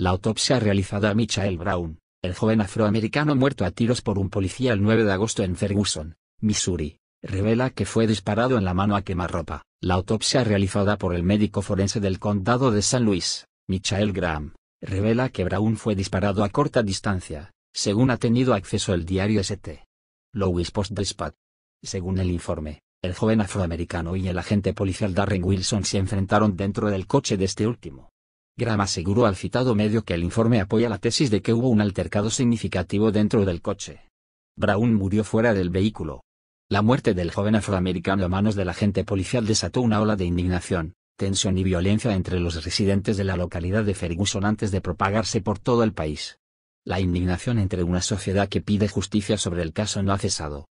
La autopsia realizada a Michael Brown, el joven afroamericano muerto a tiros por un policía el 9 de agosto en Ferguson, Missouri, revela que fue disparado en la mano a quemarropa. La autopsia realizada por el médico forense del condado de San Luis, Michael Graham, revela que Brown fue disparado a corta distancia, según ha tenido acceso el diario St. Louis Post Dispatch. Según el informe, el joven afroamericano y el agente policial Darren Wilson se enfrentaron dentro del coche de este último. Graham aseguró al citado medio que el informe apoya la tesis de que hubo un altercado significativo dentro del coche. Brown murió fuera del vehículo. La muerte del joven afroamericano a manos del agente policial desató una ola de indignación, tensión y violencia entre los residentes de la localidad de Ferguson antes de propagarse por todo el país. La indignación entre una sociedad que pide justicia sobre el caso no ha cesado,